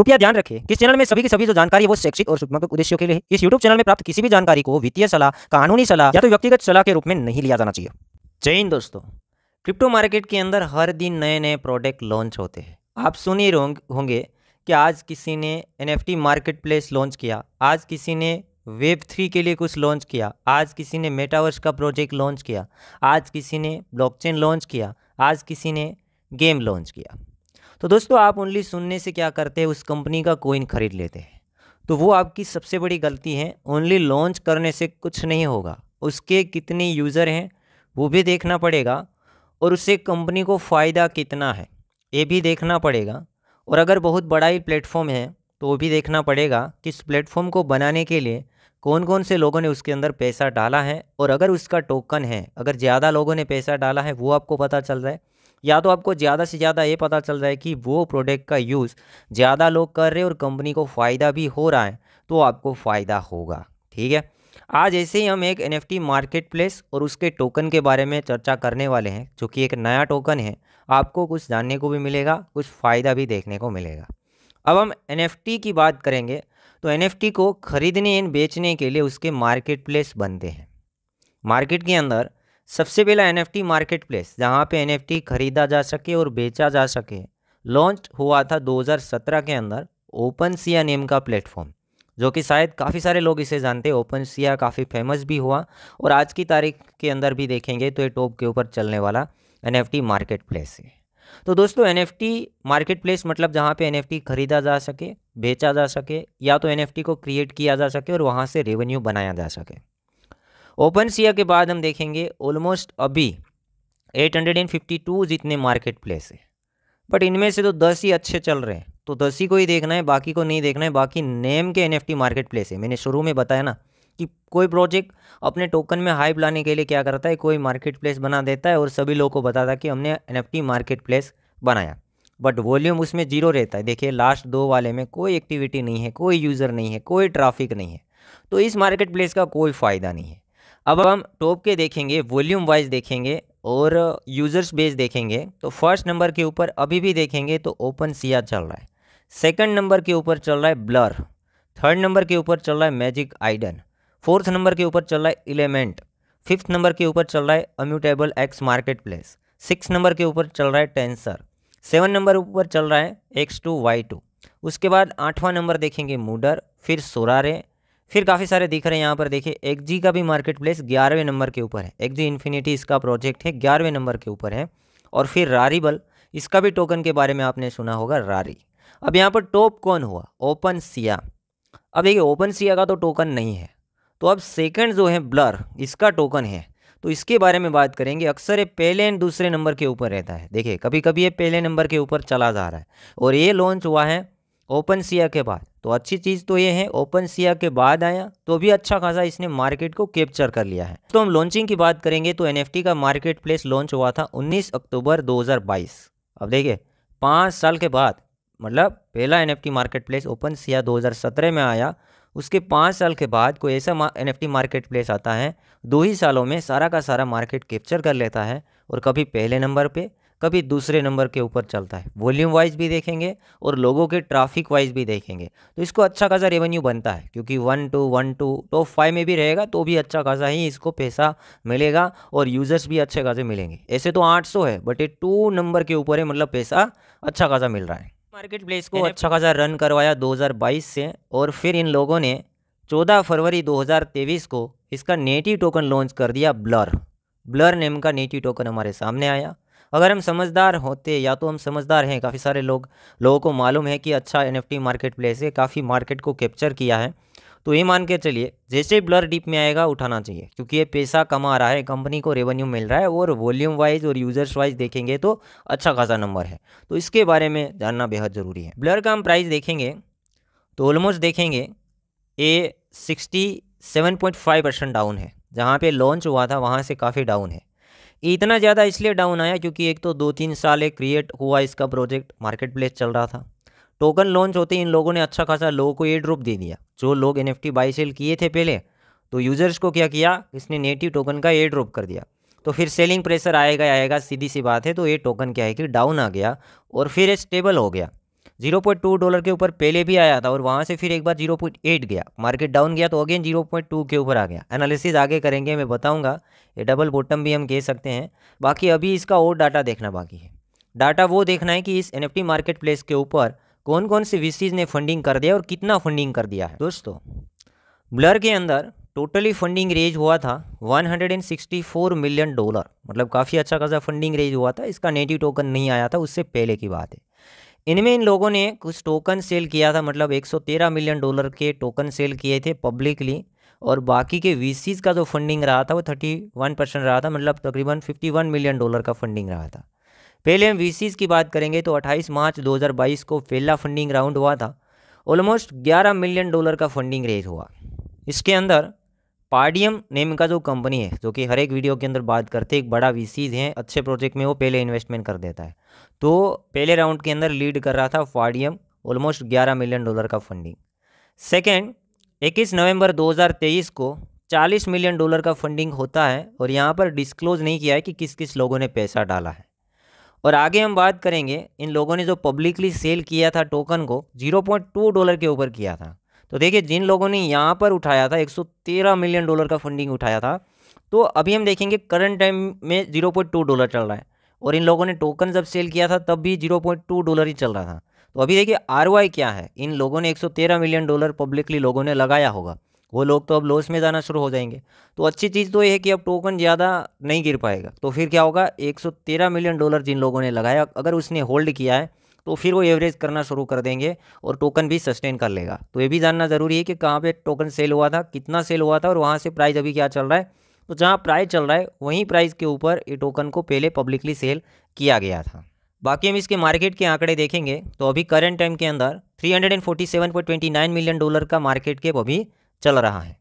कृपया ध्यान रखें कि चैनल में सभी की सभी जो जानकारी है वो शैक्षिक और शुभात्मक उद्देश्यों के लिए इस यूट्यूब चैनल में प्राप्त किसी भी जानकारी को वित्तीय सलाह कानूनी सलाह या तो व्यक्तिगत सलाह के रूप में नहीं लिया जाना चाहिए जय हिंद दोस्तों क्रिप्टो मार्केट के अंदर हर दिन नए नए प्रोडक्ट लॉन्च होते हैं आप सुन ही होंगे कि आज किसी ने एन मार्केट प्लेस लॉन्च किया आज किसी ने वेब थ्री के लिए कुछ लॉन्च किया आज किसी ने मेटावर्स का प्रोजेक्ट लॉन्च किया आज किसी ने ब्लॉकचेन लॉन्च किया आज किसी ने गेम लॉन्च किया तो दोस्तों आप ओनली सुनने से क्या करते हैं उस कंपनी का कोइन ख़रीद लेते हैं तो वो आपकी सबसे बड़ी गलती है ओनली लॉन्च करने से कुछ नहीं होगा उसके कितने यूज़र हैं वो भी देखना पड़ेगा और उससे कंपनी को फ़ायदा कितना है ये भी देखना पड़ेगा और अगर बहुत बड़ा ही प्लेटफॉर्म है तो वो भी देखना पड़ेगा कि इस प्लेटफॉर्म को बनाने के लिए कौन कौन से लोगों ने उसके अंदर पैसा डाला है और अगर उसका टोकन है अगर ज़्यादा लोगों ने पैसा डाला है वो आपको पता चल रहा है या तो आपको ज़्यादा से ज़्यादा ये पता चल जाए कि वो प्रोडक्ट का यूज़ ज़्यादा लोग कर रहे और कंपनी को फ़ायदा भी हो रहा है तो आपको फ़ायदा होगा ठीक है आज ऐसे ही हम एक एन मार्केट प्लेस और उसके टोकन के बारे में चर्चा करने वाले हैं जो कि एक नया टोकन है आपको कुछ जानने को भी मिलेगा कुछ फ़ायदा भी देखने को मिलेगा अब हम एन की बात करेंगे तो एन को ख़रीदने एंड बेचने के लिए उसके मार्केट प्लेस बनते हैं मार्केट के अंदर सबसे पहला एन मार्केट प्लेस जहाँ पे एन खरीदा जा सके और बेचा जा सके लॉन्च हुआ था 2017 के अंदर ओपन सिया नेम का प्लेटफॉर्म जो कि शायद काफ़ी सारे लोग इसे जानते हैं ओपन सिया काफ़ी फेमस भी हुआ और आज की तारीख के अंदर भी देखेंगे तो ये टॉप के ऊपर चलने वाला एन मार्केट प्लेस है तो दोस्तों एन एफ मार्केट प्लेस मतलब जहाँ पे एन खरीदा जा सके बेचा जा सके या तो एन को क्रिएट किया जा सके और वहाँ से रेवेन्यू बनाया जा सके ओपन सिया के बाद हम देखेंगे ऑलमोस्ट अभी 852 जितने मार्केट प्लेस है बट इनमें से तो दस ही अच्छे चल रहे हैं तो दस ही को ही देखना है बाकी को नहीं देखना है बाकी नेम के एन मार्केट प्लेस है मैंने शुरू में बताया ना कि कोई प्रोजेक्ट अपने टोकन में हाइप लाने के लिए क्या करता है कोई मार्केट प्लेस बना देता है और सभी लोगों को बताता है कि हमने एन मार्केट प्लेस बनाया बट वॉल्यूम उसमें जीरो रहता है देखिए लास्ट दो वाले में कोई एक्टिविटी नहीं है कोई यूज़र नहीं है कोई ट्रैफिक नहीं है तो इस मार्केट प्लेस का कोई फ़ायदा नहीं है अब हम टॉप के देखेंगे वॉल्यूम वाइज देखेंगे और यूज़र्स बेस देखेंगे तो फर्स्ट नंबर के ऊपर अभी भी देखेंगे तो ओपन सिया चल रहा है सेकंड नंबर के ऊपर चल रहा है ब्लर थर्ड नंबर के ऊपर चल रहा है मैजिक आइडन फोर्थ नंबर के ऊपर चल रहा है एलिमेंट फिफ्थ नंबर के ऊपर चल रहा है Immutable X marketplace six number के ऊपर चल रहा है टेंसर सेवन नंबर ऊपर चल रहा है एक्स टू वाई टू उसके बाद आठवां नंबर देखेंगे मूडर फिर सोरारे फिर काफ़ी सारे दिख रहे हैं यहाँ पर देखिए एक जी का भी मार्केट प्लेस ग्यारहवें नंबर के ऊपर है जी इन्फिनिटी इसका प्रोजेक्ट है ग्यारहवें नंबर के ऊपर है और फिर रारीबल इसका भी टोकन के बारे में आपने सुना होगा रारी अब यहाँ पर टॉप कौन हुआ ओपन सिया अब देखिए ओपन सिया का तो टोकन नहीं है तो अब सेकेंड जो है ब्लर इसका टोकन है तो इसके बारे में बात करेंगे अक्सर ये पहले एंड दूसरे नंबर के ऊपर रहता है देखिए कभी कभी ये पहले नंबर के ऊपर चला जा रहा है और ये लॉन्च हुआ है ओपन सिया के बाद तो अच्छी चीज़ तो ये है ओपन सिया के बाद आया तो भी अच्छा खासा इसने मार्केट को कैप्चर कर लिया है तो हम लॉन्चिंग की बात करेंगे तो एन का मार्केट प्लेस लॉन्च हुआ था 19 अक्टूबर 2022 अब देखिए पाँच साल के बाद मतलब पहला an market marketplace OpenSea 2017 में आया उसके पाँच साल के बाद कोई ऐसा एन मार्केट प्लेस आता है दो ही सालों में सारा का सारा मार्केट कैप्चर कर लेता है और कभी पहले नंबर पर कभी दूसरे नंबर के ऊपर चलता है वॉल्यूम वाइज भी देखेंगे और लोगों के ट्रैफिक वाइज भी देखेंगे तो इसको अच्छा खासा रेवेन्यू बनता है क्योंकि one two one two top five में भी रहेगा तो भी अच्छा खासा ही इसको पैसा मिलेगा और यूज़र्स भी अच्छे खासे मिलेंगे ऐसे तो आठ है बट ये टू नंबर के ऊपर है मतलब पैसा अच्छा खासा मिल रहा है मार्केट प्लेस को अच्छा खासा रन करवाया 2022 से और फिर इन लोगों ने 14 फरवरी 2023 को इसका नेटिव टोकन लॉन्च कर दिया ब्लर ब्लर नेम का नेटिव टोकन हमारे सामने आया अगर हम समझदार होते या तो हम समझदार हैं काफ़ी सारे लोग लोगों को मालूम है कि अच्छा एन मार्केट प्लेस है काफ़ी मार्केट को कैप्चर किया है तो ये मान के चलिए जैसे ब्लर डीप में आएगा उठाना चाहिए क्योंकि ये पैसा कमा रहा है कंपनी को रेवेन्यू मिल रहा है और वॉल्यूम वाइज और यूजर्स वाइज देखेंगे तो अच्छा खासा नंबर है तो इसके बारे में जानना बेहद ज़रूरी है ब्लर का हम प्राइस देखेंगे तो ऑलमोस्ट देखेंगे ये sixty seven point five percent down है जहाँ पे लॉन्च हुआ था वहाँ से काफ़ी डाउन है इतना ज़्यादा इसलिए डाउन आया क्योंकि एक तो दो तीन साल एक क्रिएट हुआ इसका प्रोजेक्ट मार्केट प्लेस चल रहा था टोकन लॉन्च होते इन लोगों ने अच्छा खासा लोगों को ये ड्रॉप दे दिया जो लोग एन एफ बाई सेल किए थे पहले तो यूज़र्स को क्या किया इसने नेटिव टोकन का ए ड्रॉप कर दिया तो फिर सेलिंग प्रेशर आएगा आएगा सीधी सी बात है तो ये टोकन क्या है कि डाउन आ गया और फिर ये स्टेबल हो गया जीरो पॉइंट टू डॉलर के ऊपर पहले भी आया था और वहाँ से फिर एक बार जीरो पॉइंट एट गया मार्केट डाउन गया तो अगेन जीरो पॉइंट टू के ऊपर आ गया एनालिसिस आगे करेंगे मैं बताऊँगा ये डबल बॉटम भी हम कह सकते हैं बाकी अभी इसका और डाटा देखना बाकी है डाटा वो देखना है कि इस एन मार्केट प्लेस के ऊपर कौन कौन से विसीज ने फंडिंग कर दिया और कितना फंडिंग कर दिया है दोस्तों ब्लर के अंदर टोटली फंडिंग रेज हुआ था 164 मिलियन डॉलर मतलब काफ़ी अच्छा खासा फंडिंग रेज हुआ था इसका नेटिव टोकन नहीं आया था उससे पहले की बात है इनमें इन लोगों ने कुछ टोकन सेल किया था मतलब 113 मिलियन डॉलर के टोकन सेल किए थे पब्लिकली और बाकी के वी का जो फंडिंग रहा था वो 31 परसेंट रहा था मतलब तकरीबन 51 मिलियन डॉलर का फंडिंग रहा था पहले हम वी की बात करेंगे तो 28 मार्च 2022 को पहला फंडिंग राउंड हुआ था ऑलमोस्ट 11 मिलियन डॉलर का फंडिंग रेज हुआ इसके अंदर पार्डियम नेम का जो कंपनी है जो कि हर एक वीडियो के अंदर बात करते एक बड़ा वीसीज है अच्छे प्रोजेक्ट में वो पहले इन्वेस्टमेंट कर देता है तो पहले राउंड के अंदर लीड कर रहा था पार्डियम ऑलमोस्ट 11 मिलियन डॉलर का फंडिंग सेकेंड 21 नवंबर 2023 को 40 मिलियन डॉलर का फंडिंग होता है और यहाँ पर डिस्क्लोज नहीं किया है कि किस किस लोगों ने पैसा डाला है और आगे हम बात करेंगे इन लोगों ने जो पब्लिकली सेल किया था टोकन को 0.2 डॉलर के ऊपर किया था तो देखिए जिन लोगों ने यहाँ पर उठाया था 113 मिलियन डॉलर का फंडिंग उठाया था तो अभी हम देखेंगे करंट टाइम में 0.2 डॉलर चल रहा है और इन लोगों ने टोकन जब सेल किया था तब भी 0.2 डॉलर ही चल रहा था तो अभी देखिए आर क्या है इन लोगों ने 113 मिलियन डॉलर पब्लिकली लोगों ने लगाया होगा वो लोग तो अब लॉस में जाना शुरू हो जाएंगे तो अच्छी चीज़ तो ये है कि अब टोकन ज़्यादा नहीं गिर पाएगा तो फिर क्या होगा 113 मिलियन डॉलर जिन लोगों ने लगाया अगर उसने होल्ड किया है तो फिर वो एवरेज करना शुरू कर देंगे और टोकन भी सस्टेन कर लेगा तो ये भी जानना ज़रूरी है कि कहाँ पे टोकन सेल हुआ था कितना सेल हुआ था और वहाँ से प्राइस अभी क्या चल रहा है तो जहाँ प्राइस चल रहा है वहीं प्राइस के ऊपर ये टोकन को पहले पब्लिकली सेल किया गया था बाकी हम इसके मार्केट के आंकड़े देखेंगे तो अभी करंट टाइम के अंदर 347.29 मिलियन डॉलर का मार्केट कैप अभी चल रहा है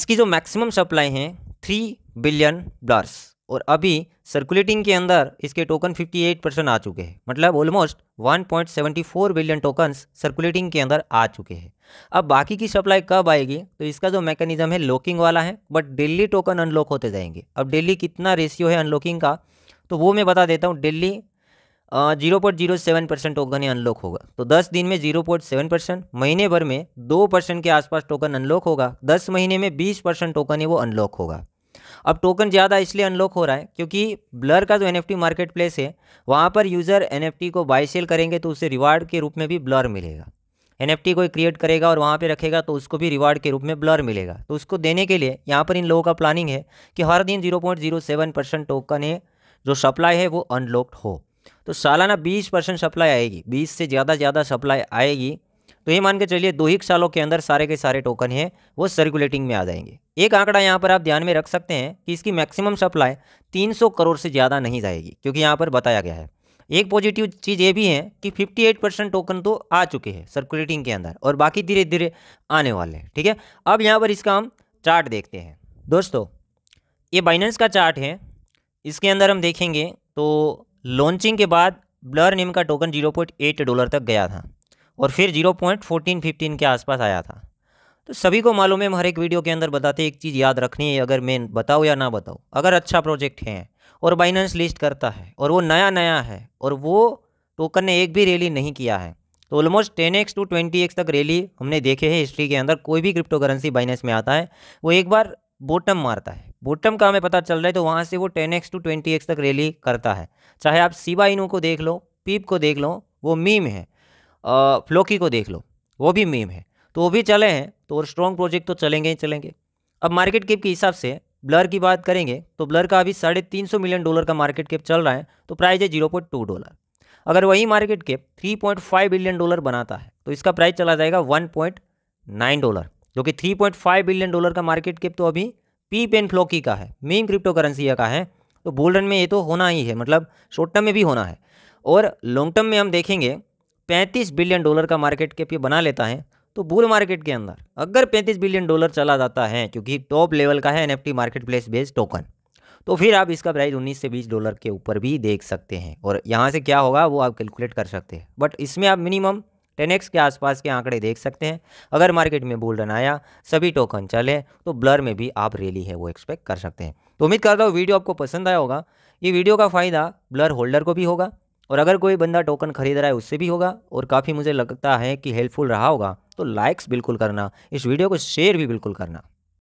इसकी जो मैक्सिमम सप्लाई है थ्री बिलियन डॉलर्स और अभी सर्कुलेटिंग के अंदर इसके टोकन 58 परसेंट आ चुके हैं मतलब ऑलमोस्ट 1.74 बिलियन टोकन्स सर्कुलेटिंग के अंदर आ चुके हैं अब बाकी की सप्लाई कब आएगी तो इसका जो मैकेनिज्म है लॉकिंग वाला है बट डेली टोकन अनलॉक होते जाएंगे अब डेली कितना रेशियो है अनलॉकिंग का तो वो मैं बता देता हूँ daily zero point zero seven percent token ही अनलॉक होगा तो दस दिन में जीरो पॉइंट सेवन परसेंट महीने भर में दो परसेंट के आसपास टोकन अनलॉक होगा दस महीने में बीस परसेंट टोकन ही वो अनलॉक होगा अब टोकन ज़्यादा इसलिए अनलॉक हो रहा है क्योंकि ब्लर का जो एन एफ मार्केट प्लेस है वहाँ पर यूज़र एन को बाई सेल करेंगे तो उसे रिवार्ड के रूप में भी ब्लर मिलेगा एन कोई क्रिएट करेगा और वहाँ पे रखेगा तो उसको भी रिवार्ड के रूप में ब्लर मिलेगा तो उसको देने के लिए यहाँ पर इन लोगों का प्लानिंग है कि हर दिन 0.07 परसेंट टोकन है जो सप्लाई है वो अनलॉक्ड हो तो सालाना 20 परसेंट सप्लाई आएगी 20 से ज़्यादा ज़्यादा सप्लाई आएगी तो ये मान के चलिए दो ही सालों के अंदर सारे के सारे टोकन हैं वो सर्कुलेटिंग में आ जाएंगे एक आंकड़ा यहाँ पर आप ध्यान में रख सकते हैं कि इसकी मैक्सिमम सप्लाई 300 करोड़ से ज़्यादा नहीं जाएगी क्योंकि यहाँ पर बताया गया है एक पॉजिटिव चीज़ ये भी है कि 58 परसेंट टोकन तो आ चुके हैं सर्कुलेटिंग के अंदर और बाकी धीरे धीरे आने वाले हैं ठीक है अब यहाँ पर इसका हम चार्ट देखते हैं दोस्तों ये बाइनेंस का चार्ट है इसके अंदर हम देखेंगे तो लॉन्चिंग के बाद ब्लर नेम का टोकन 0.8 डॉलर तक गया था और फिर जीरो पॉइंट फोर्टीन फिफ्टीन के आसपास आया था तो सभी को मालूम है हम हर एक वीडियो के अंदर बताते एक चीज़ याद रखनी है अगर मैं बताऊँ या ना बताऊँ अगर अच्छा प्रोजेक्ट है और बाइनेंस लिस्ट करता है और वो नया नया है और वो टोकन ने एक भी रैली नहीं किया है तो almost ten x to twenty x तक रैली हमने देखे है हिस्ट्री के अंदर कोई भी क्रिप्टो करेंसी बाइनेंस में आता है वो एक बार बॉटम मारता है बॉटम का हमें पता चल रहा है तो वहाँ से वो ten x to twenty x तक रैली करता है चाहे आप सीबाइनू को देख लो पीप को देख लो वो मीम है फ्लोकी को देख लो वो भी मीम है तो वो भी चले हैं तो और स्ट्रॉन्ग प्रोजेक्ट तो चलेंगे ही चलेंगे अब मार्केट कैप के हिसाब से ब्लर की बात करेंगे तो ब्लर का अभी साढ़े तीन सौ मिलियन डॉलर का मार्केट कैप चल रहा है तो प्राइस है जीरो पॉइंट टू डॉलर अगर वही market cap three point five billion dollar बनाता है तो इसका प्राइस चला जाएगा वन पॉइंट नाइन डॉलर जो कि three point five billion dollar का मार्केट कैप तो अभी पी पेन फ्लोकी का है मेन क्रिप्टो करेंसी का है तो बोल रन में ये तो होना ही है मतलब शॉर्ट टर्म में भी होना है और लॉन्ग टर्म में हम देखेंगे पैंतीस बिलियन डॉलर का मार्केट कैप ये बना लेता है तो बुल मार्केट के अंदर अगर पैंतीस बिलियन डॉलर चला जाता है क्योंकि टॉप लेवल का है N market place based token तो फिर आप इसका प्राइस 19 से 20 डॉलर के ऊपर भी देख सकते हैं और यहाँ से क्या होगा वो आप कैलकुलेट कर सकते हैं बट इसमें आप मिनिमम 10x के आसपास के आंकड़े देख सकते हैं अगर मार्केट में बोल रन आया सभी टोकन चले तो ब्लर में भी आप रैली है वो एक्सपेक्ट कर सकते हैं तो उम्मीद करता हूँ वीडियो आपको पसंद आया होगा ये वीडियो का फ़ायदा ब्लर होल्डर को भी होगा और अगर कोई बंदा टोकन खरीद रहा है उससे भी होगा और काफ़ी मुझे लगता है कि हेल्पफुल रहा होगा तो लाइक्स बिल्कुल करना इस वीडियो को शेयर भी बिल्कुल करना